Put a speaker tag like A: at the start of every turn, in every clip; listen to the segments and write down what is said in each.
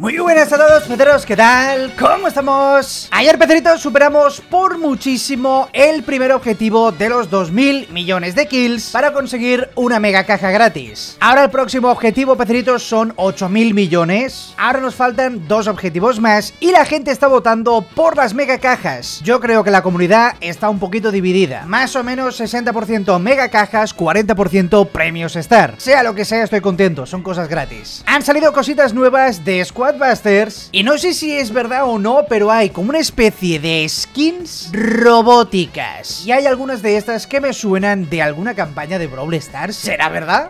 A: Muy buenas a todos, peceros, ¿qué tal? ¿Cómo estamos? Ayer, peceritos, superamos por muchísimo el primer objetivo de los 2.000 millones de kills para conseguir una mega caja gratis. Ahora el próximo objetivo, peceritos, son 8.000 millones. Ahora nos faltan dos objetivos más y la gente está votando por las mega cajas. Yo creo que la comunidad está un poquito dividida. Más o menos 60% mega cajas, 40% premios Star. Sea lo que sea, estoy contento, son cosas gratis. Han salido cositas nuevas de Squad Badbusters, Y no sé si es verdad o no, pero hay como una especie de skins robóticas. Y hay algunas de estas que me suenan de alguna campaña de Brawl Stars. ¿Será verdad?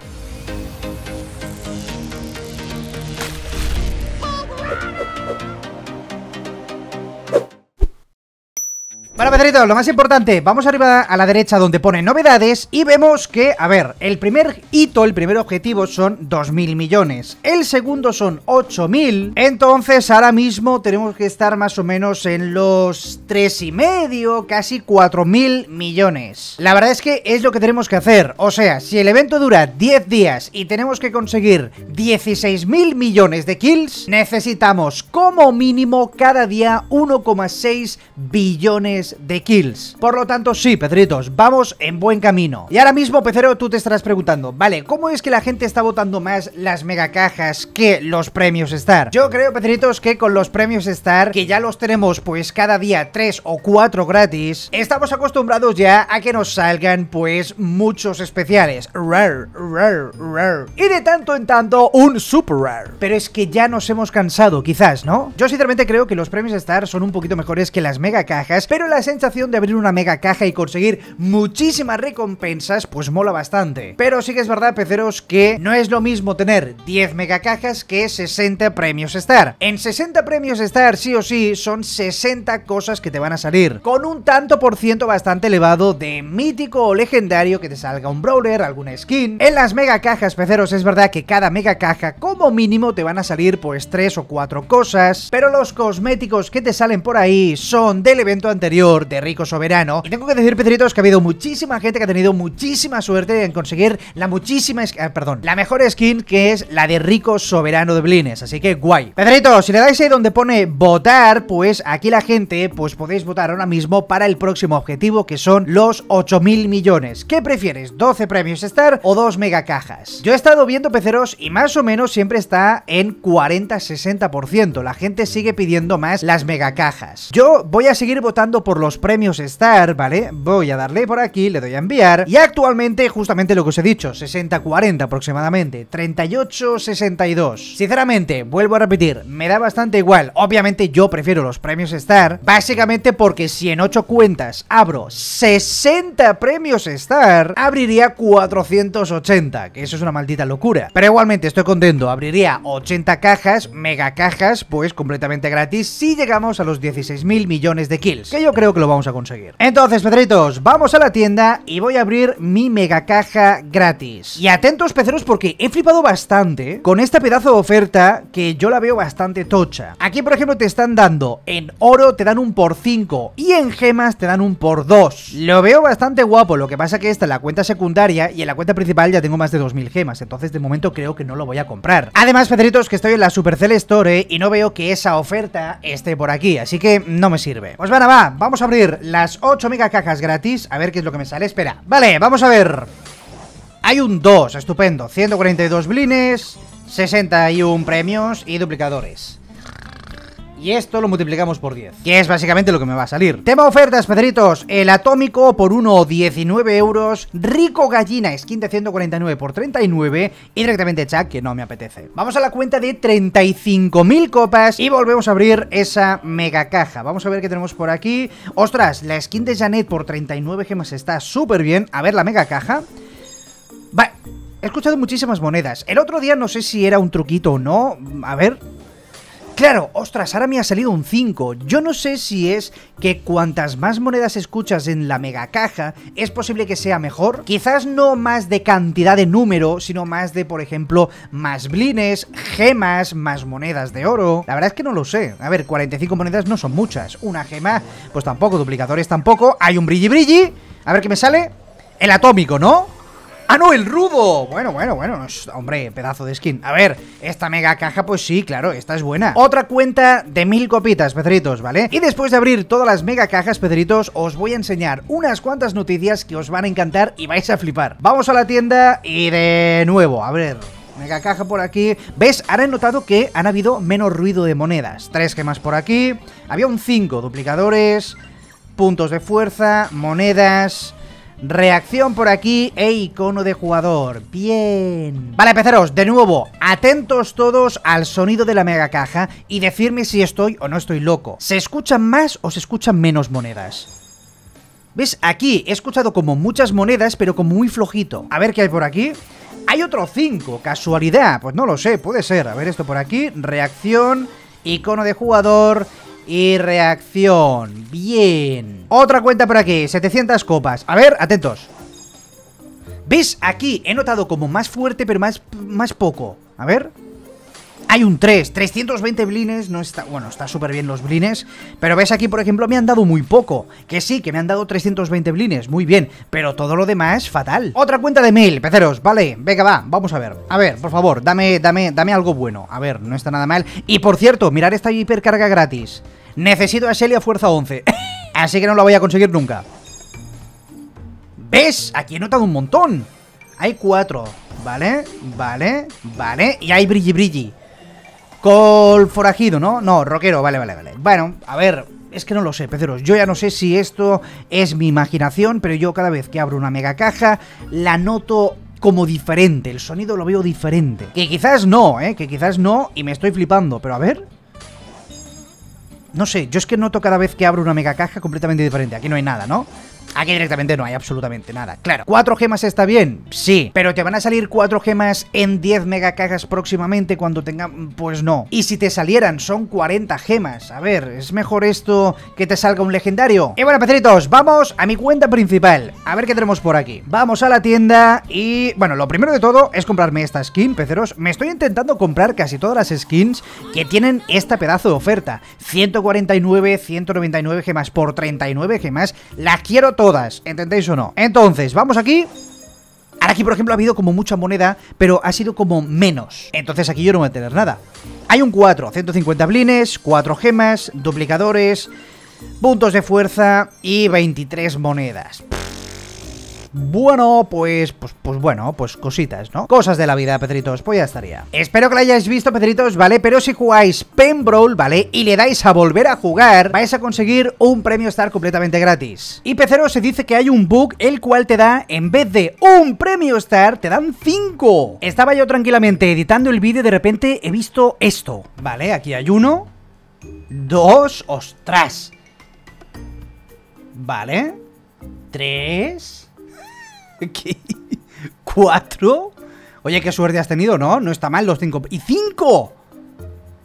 A: Bueno, Pedrito, lo más importante, vamos arriba a la derecha donde pone novedades y vemos que, a ver, el primer hito, el primer objetivo son 2.000 millones, el segundo son 8.000, entonces ahora mismo tenemos que estar más o menos en los 3,5, casi 4.000 millones. La verdad es que es lo que tenemos que hacer, o sea, si el evento dura 10 días y tenemos que conseguir 16.000 millones de kills, necesitamos como mínimo cada día 1,6 billones de kills. Por lo tanto, sí, Pedritos, vamos en buen camino. Y ahora mismo, Pecero, tú te estarás preguntando, vale, ¿cómo es que la gente está votando más las mega cajas que los premios Star? Yo creo, Pedritos, que con los premios Star, que ya los tenemos pues cada día 3 o 4 gratis, estamos acostumbrados ya a que nos salgan pues muchos especiales. Rare, rare, rare. Y de tanto en tanto, un super rare. Pero es que ya nos hemos cansado, quizás, ¿no? Yo sinceramente creo que los premios Star son un poquito mejores que las mega cajas pero las sensación de abrir una mega caja y conseguir muchísimas recompensas, pues mola bastante. Pero sí que es verdad, peceros, que no es lo mismo tener 10 mega cajas que 60 premios Star. En 60 premios Star, sí o sí, son 60 cosas que te van a salir, con un tanto por ciento bastante elevado de mítico o legendario que te salga un brawler, alguna skin. En las mega cajas, peceros, es verdad que cada mega caja como mínimo te van a salir pues 3 o 4 cosas, pero los cosméticos que te salen por ahí son del evento anterior de rico soberano. Y tengo que decir, Pedritos, que ha habido muchísima gente que ha tenido muchísima suerte en conseguir la muchísima, ah, perdón, la mejor skin que es la de rico soberano de Blines. Así que guay. Pedritos, si le dais ahí donde pone votar, pues aquí la gente, pues podéis votar ahora mismo para el próximo objetivo que son los 8.000 millones. ¿Qué prefieres? ¿12 premios Star o 2 mega cajas? Yo he estado viendo peceros y más o menos siempre está en 40-60%. La gente sigue pidiendo más las mega cajas. Yo voy a seguir votando por los premios Star, ¿vale? Voy a darle por aquí, le doy a enviar y actualmente justamente lo que os he dicho, 60-40 aproximadamente, 38-62. Sinceramente, vuelvo a repetir, me da bastante igual, obviamente yo prefiero los premios Star, básicamente porque si en 8 cuentas abro 60 premios Star, abriría 480, que eso es una maldita locura. Pero igualmente estoy contento, abriría 80 cajas, mega cajas, pues completamente gratis si llegamos a los 16.000 millones de kills, que yo creo que lo vamos a conseguir. Entonces, Pedritos, vamos a la tienda y voy a abrir mi mega caja gratis. Y atentos, peceros, porque he flipado bastante con esta pedazo de oferta que yo la veo bastante tocha. Aquí, por ejemplo, te están dando en oro te dan un por 5 y en gemas te dan un por 2. Lo veo bastante guapo, lo que pasa que esta es la cuenta secundaria y en la cuenta principal ya tengo más de 2000 gemas, entonces de momento creo que no lo voy a comprar. Además, Pedritos, que estoy en la Supercell Store ¿eh? y no veo que esa oferta esté por aquí, así que no me sirve. Pues bueno, va, vamos vamos a abrir las 8 mega cajas gratis. A ver qué es lo que me sale. Espera. Vale, vamos a ver. Hay un 2, estupendo. 142 blines, 61 premios y duplicadores y esto lo multiplicamos por 10, que es básicamente lo que me va a salir. Tema ofertas, Pedritos, el atómico por 1,19 euros, rico gallina, skin de 149 por 39 y directamente chat que no me apetece. Vamos a la cuenta de 35.000 copas y volvemos a abrir esa mega caja. Vamos a ver qué tenemos por aquí. Ostras, la skin de Janet por 39 gemas está súper bien. A ver la mega caja. Va, he escuchado muchísimas monedas. El otro día no sé si era un truquito o no. A ver, Claro, ostras, ahora me ha salido un 5. Yo no sé si es que cuantas más monedas escuchas en la mega caja, es posible que sea mejor. Quizás no más de cantidad de número, sino más de, por ejemplo, más blines, gemas, más monedas de oro. La verdad es que no lo sé. A ver, 45 monedas no son muchas. Una gema, pues tampoco, duplicadores tampoco. Hay un brilli brilli. A ver qué me sale. El atómico, ¿no? ¡Ah, no, el rudo! Bueno, bueno, bueno, hombre, pedazo de skin A ver, esta mega caja, pues sí, claro, esta es buena Otra cuenta de mil copitas, Pedritos, ¿vale? Y después de abrir todas las mega cajas, Pedritos Os voy a enseñar unas cuantas noticias que os van a encantar y vais a flipar Vamos a la tienda y de nuevo, a ver... Mega caja por aquí. ¿Ves? Ahora he notado que han habido menos ruido de monedas. Tres gemas por aquí. Había un cinco, Duplicadores, puntos de fuerza, monedas, Reacción por aquí e icono de jugador. Bien. Vale, empezaros. de nuevo, atentos todos al sonido de la mega caja y decirme si estoy o no estoy loco. ¿Se escuchan más o se escuchan menos monedas? ¿Ves? Aquí he escuchado como muchas monedas, pero como muy flojito. A ver qué hay por aquí. Hay otro 5, casualidad. Pues no lo sé, puede ser. A ver esto por aquí. Reacción, icono de jugador y reacción. Bien. Otra cuenta por aquí, 700 copas. A ver, atentos. ¿Ves? Aquí he notado como más fuerte, pero más, más poco. A ver. Hay un 3, 320 blines, no está, bueno, está súper bien los blines, pero ves aquí, por ejemplo, me han dado muy poco, que sí, que me han dado 320 blines, muy bien, pero todo lo demás fatal. Otra cuenta de mil, peceros, vale, venga, va, vamos a ver. A ver, por favor, dame, dame, dame algo bueno, a ver, no está nada mal. Y por cierto, mirar esta hipercarga gratis, necesito a a fuerza 11, así que no la voy a conseguir nunca. ¿Ves? Aquí he notado un montón. Hay cuatro, ¿vale? Vale, vale, y hay brilli brilli. Col forajido, ¿no? No, rockero, vale, vale, vale. Bueno, a ver, es que no lo sé, peceros. Yo ya no sé si esto es mi imaginación, pero yo cada vez que abro una mega caja la noto como diferente, el sonido lo veo diferente. Que quizás no, ¿eh? Que quizás no y me estoy flipando, pero a ver... No sé, yo es que noto cada vez que abro una mega caja completamente diferente. Aquí no hay nada, ¿no? Aquí directamente no hay absolutamente nada. Claro, ¿cuatro gemas está bien? Sí. ¿Pero te van a salir cuatro gemas en 10 cajas próximamente cuando tenga, Pues no. Y si te salieran, son 40 gemas. A ver, ¿es mejor esto que te salga un legendario? Y bueno, peceritos, vamos a mi cuenta principal. A ver qué tenemos por aquí. Vamos a la tienda y... Bueno, lo primero de todo es comprarme esta skin, peceros. Me estoy intentando comprar casi todas las skins que tienen esta pedazo de oferta. 149, 199 gemas por 39 gemas. La quiero tomar todas, ¿entendéis o no? Entonces, vamos aquí Ahora aquí, por ejemplo, ha habido como mucha moneda, pero ha sido como menos. Entonces aquí yo no voy a tener nada. Hay un 4, 150 blines, 4 gemas, duplicadores, puntos de fuerza y 23 monedas. Pff bueno, pues, pues, pues bueno, pues cositas, ¿no? Cosas de la vida, Pedritos, pues ya estaría. Espero que la hayáis visto, Pedritos, ¿vale? Pero si jugáis Pen ¿vale? Y le dais a volver a jugar, vais a conseguir un premio Star completamente gratis. Y Pecero se dice que hay un bug el cual te da, en vez de un premio Star, te dan cinco Estaba yo tranquilamente editando el vídeo y de repente he visto esto, ¿vale? Aquí hay uno, dos, ostras. Vale. Tres. ¿Qué? ¿Cuatro? Oye, qué suerte has tenido, ¿no? No está mal los cinco. ¡Y cinco!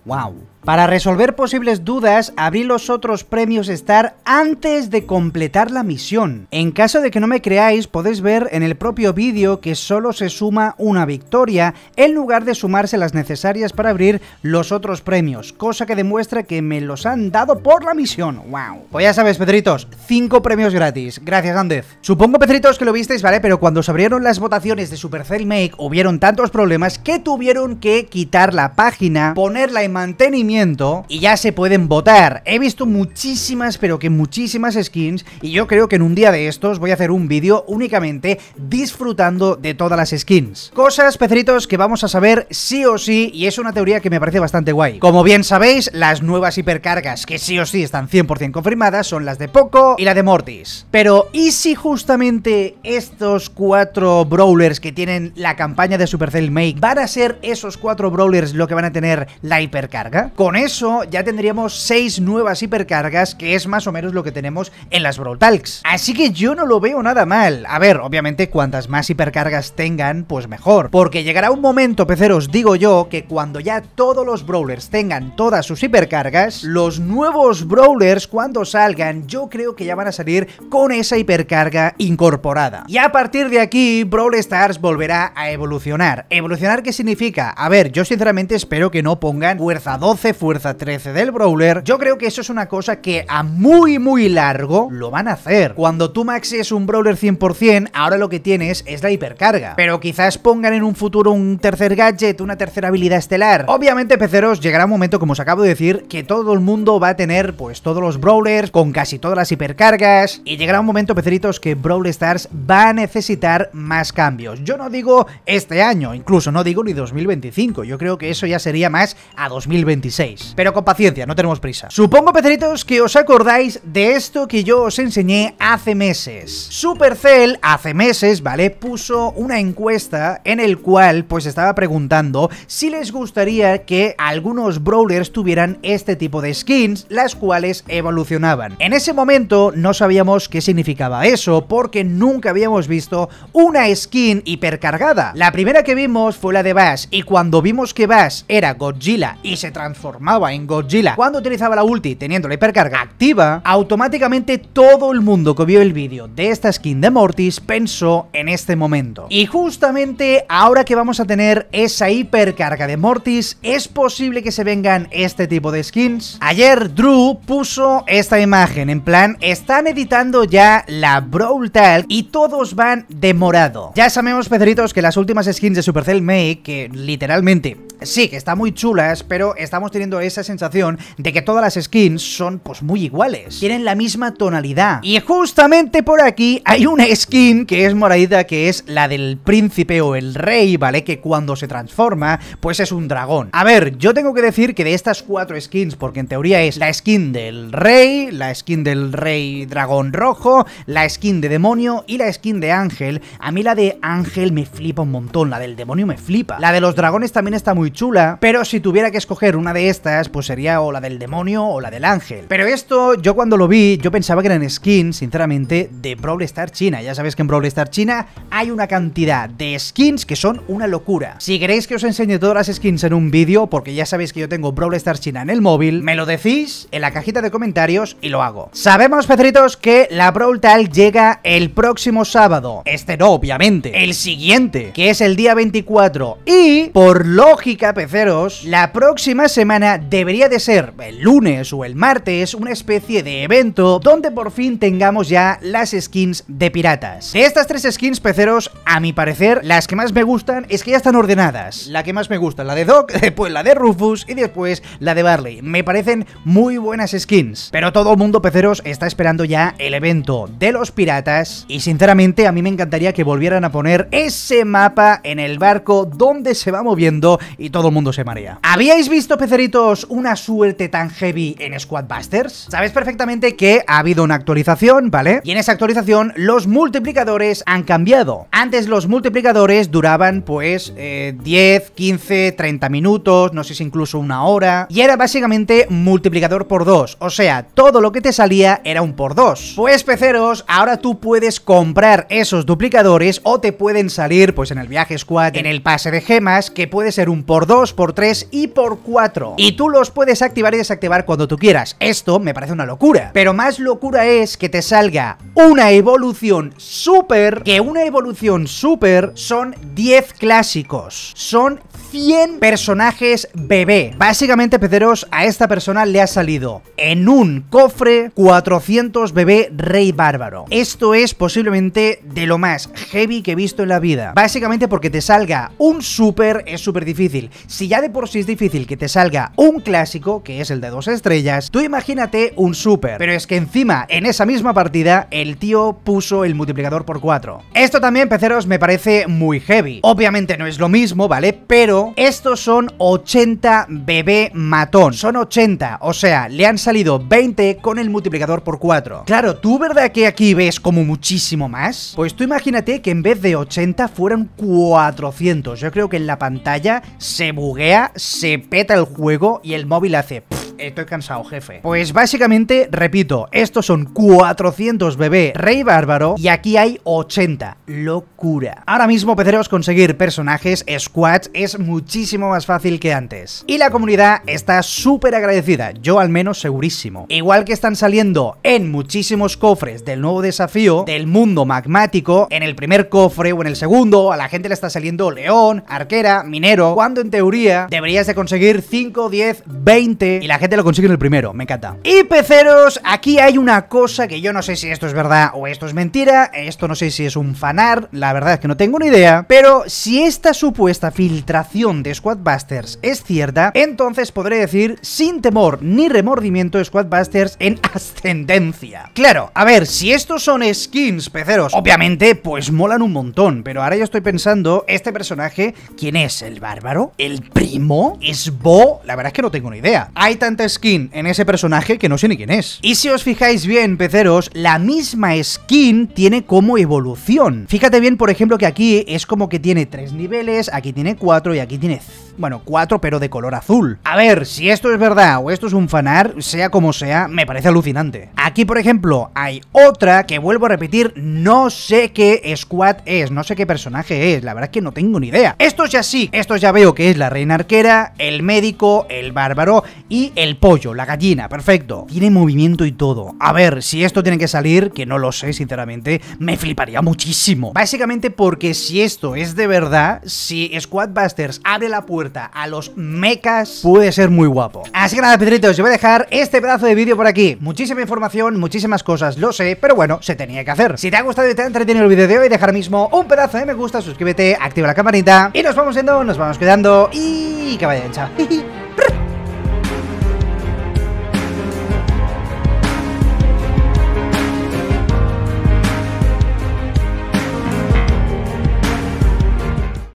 A: ¡Wow! Para resolver posibles dudas, abrí los otros premios Star antes de completar la misión. En caso de que no me creáis, podéis ver en el propio vídeo que solo se suma una victoria, en lugar de sumarse las necesarias para abrir los otros premios, cosa que demuestra que me los han dado por la misión. ¡Wow! Pues ya sabes, Pedritos, 5 premios gratis. Gracias, Andez. Supongo, Pedritos, que lo visteis, ¿vale? Pero cuando se abrieron las votaciones de Supercell Make, hubieron tantos problemas que tuvieron que quitar la página, ponerla en mantenimiento y ya se pueden votar. He visto muchísimas, pero que muchísimas skins y yo creo que en un día de estos voy a hacer un vídeo únicamente disfrutando de todas las skins. Cosas, peceritos, que vamos a saber sí o sí y es una teoría que me parece bastante guay. Como bien sabéis, las nuevas hipercargas que sí o sí están 100% confirmadas son las de Poco y la de Mortis. Pero, ¿y si justamente estos cuatro brawlers que tienen la campaña de Supercell Make van a ser esos cuatro brawlers lo que van a tener la hipercarga? Con eso ya tendríamos 6 nuevas hipercargas, que es más o menos lo que tenemos en las Brawl Talks. Así que yo no lo veo nada mal. A ver, obviamente cuantas más hipercargas tengan, pues mejor. Porque llegará un momento, peceros, digo yo, que cuando ya todos los Brawlers tengan todas sus hipercargas, los nuevos Brawlers cuando salgan, yo creo que ya van a salir con esa hipercarga incorporada. Y a partir de aquí, Brawl Stars volverá a evolucionar. ¿Evolucionar qué significa? A ver, yo sinceramente espero que no pongan fuerza 12, fuerza 13 del Brawler, yo creo que eso es una cosa que a muy muy largo lo van a hacer. Cuando tú es un Brawler 100%, ahora lo que tienes es la hipercarga. Pero quizás pongan en un futuro un tercer gadget, una tercera habilidad estelar. Obviamente, peceros, llegará un momento, como os acabo de decir, que todo el mundo va a tener pues todos los Brawlers con casi todas las hipercargas. Y llegará un momento, peceritos, que Brawl Stars va a necesitar más cambios. Yo no digo este año, incluso no digo ni 2025. Yo creo que eso ya sería más a 2026. Pero con paciencia, no tenemos prisa. Supongo, peceritos, que os acordáis de esto que yo os enseñé hace meses. Supercell, hace meses, ¿vale? Puso una encuesta en el cual, pues, estaba preguntando si les gustaría que algunos brawlers tuvieran este tipo de skins, las cuales evolucionaban. En ese momento no sabíamos qué significaba eso, porque nunca habíamos visto una skin hipercargada. La primera que vimos fue la de Bass, y cuando vimos que Bass era Godzilla y se transformó formaba en Godzilla cuando utilizaba la ulti teniendo la hipercarga activa, automáticamente todo el mundo que vio el vídeo de esta skin de Mortis pensó en este momento. Y justamente ahora que vamos a tener esa hipercarga de Mortis, es posible que se vengan este tipo de skins. Ayer Drew puso esta imagen, en plan, están editando ya la Brawl Talk y todos van de morado. Ya sabemos, peceritos, que las últimas skins de Supercell Make, que literalmente sí, que están muy chulas, pero estamos esa sensación de que todas las skins son pues muy iguales, tienen la misma tonalidad. Y justamente por aquí hay una skin que es moradita, que es la del príncipe o el rey, ¿vale? Que cuando se transforma, pues es un dragón. A ver, yo tengo que decir que de estas cuatro skins, porque en teoría es la skin del rey, la skin del rey dragón rojo, la skin de demonio y la skin de ángel, a mí la de ángel me flipa un montón, la del demonio me flipa. La de los dragones también está muy chula, pero si tuviera que escoger una de estas, pues sería o la del demonio o la del ángel. Pero esto, yo cuando lo vi, yo pensaba que eran skins, sinceramente, de Brawl Stars China. Ya sabéis que en Brawl Stars China hay una cantidad de skins que son una locura. Si queréis que os enseñe todas las skins en un vídeo, porque ya sabéis que yo tengo Brawl Stars China en el móvil, me lo decís en la cajita de comentarios y lo hago. Sabemos, peceritos, que la Brawl Tal llega el próximo sábado. Este no, obviamente. El siguiente, que es el día 24. Y, por lógica, peceros, la próxima semana debería de ser el lunes o el martes una especie de evento donde por fin tengamos ya las skins de piratas. De estas tres skins peceros, a mi parecer, las que más me gustan es que ya están ordenadas. La que más me gusta, la de Doc, después la de Rufus y después la de Barley. Me parecen muy buenas skins. Pero todo el mundo peceros está esperando ya el evento de los piratas y sinceramente a mí me encantaría que volvieran a poner ese mapa en el barco donde se va moviendo y todo el mundo se marea. ¿Habíais visto, peceritos? una suerte tan heavy en Squadbusters? Sabes perfectamente que ha habido una actualización, ¿vale? Y en esa actualización los multiplicadores han cambiado. Antes los multiplicadores duraban pues eh, 10, 15, 30 minutos, no sé si incluso una hora. Y era básicamente multiplicador por 2, o sea, todo lo que te salía era un por 2. Pues peceros, ahora tú puedes comprar esos duplicadores o te pueden salir pues en el viaje squad, en el pase de gemas, que puede ser un por 2, por 3 y por 4. Y tú los puedes activar y desactivar cuando tú quieras. Esto me parece una locura. Pero más locura es que te salga una evolución super, que una evolución super son 10 clásicos. Son 100 personajes bebé. Básicamente, peceros, a esta persona le ha salido en un cofre 400 bebé rey bárbaro. Esto es posiblemente de lo más heavy que he visto en la vida. Básicamente porque te salga un super es súper difícil. Si ya de por sí es difícil que te salga un clásico, que es el de dos estrellas, tú imagínate un super. Pero es que encima, en esa misma partida, el tío puso el multiplicador por 4. Esto también, peceros, me parece muy heavy. Obviamente no es lo mismo, ¿vale? Pero estos son 80 bebé matón. Son 80, o sea, le han salido 20 con el multiplicador por 4. Claro, ¿tú verdad que aquí ves como muchísimo más? Pues tú imagínate que en vez de 80 fueran 400. Yo creo que en la pantalla se buguea, se peta el juego y el móvil hace estoy cansado, jefe. Pues básicamente, repito, estos son 400 bebé rey bárbaro y aquí hay 80. Locura. Ahora mismo a conseguir personajes, squads, es muchísimo más fácil que antes. Y la comunidad está súper agradecida, yo al menos segurísimo. Igual que están saliendo en muchísimos cofres del nuevo desafío, del mundo magmático, en el primer cofre o en el segundo, a la gente le está saliendo león, arquera, minero, cuando en teoría deberías de conseguir 5, 10, 20 y la gente lo consigue en el primero, me encanta. Y peceros, aquí hay una cosa que yo no sé si esto es verdad o esto es mentira, esto no sé si es un fanar, la verdad es que no tengo ni idea, pero si esta supuesta filtración de Squadbusters es cierta, entonces podré decir sin temor ni remordimiento Squadbusters en ascendencia. Claro, a ver, si estos son skins peceros, obviamente pues molan un montón, pero ahora ya estoy pensando, este personaje, ¿quién es? ¿El bárbaro? ¿El primo? ¿Es Bo? La verdad es que no tengo ni idea. Hay tantas skin en ese personaje que no sé ni quién es. Y si os fijáis bien, peceros, la misma skin tiene como evolución. Fíjate bien, por ejemplo, que aquí es como que tiene tres niveles, aquí tiene cuatro y aquí tiene... Bueno, cuatro, pero de color azul. A ver, si esto es verdad o esto es un fanar, sea como sea, me parece alucinante. Aquí, por ejemplo, hay otra que, vuelvo a repetir, no sé qué squad es, no sé qué personaje es, la verdad es que no tengo ni idea. Esto ya sí, esto ya veo que es la reina arquera, el médico, el bárbaro y el el pollo, la gallina, perfecto. Tiene movimiento y todo. A ver, si esto tiene que salir, que no lo sé, sinceramente, me fliparía muchísimo. Básicamente porque si esto es de verdad, si Squadbusters abre la puerta a los mechas, puede ser muy guapo. Así que nada, pedritos, yo voy a dejar este pedazo de vídeo por aquí. Muchísima información, muchísimas cosas, lo sé, pero bueno, se tenía que hacer. Si te ha gustado y te ha entretenido el vídeo de hoy, dejar mismo un pedazo de me gusta, suscríbete, activa la campanita y nos vamos yendo, nos vamos quedando y que vaya chao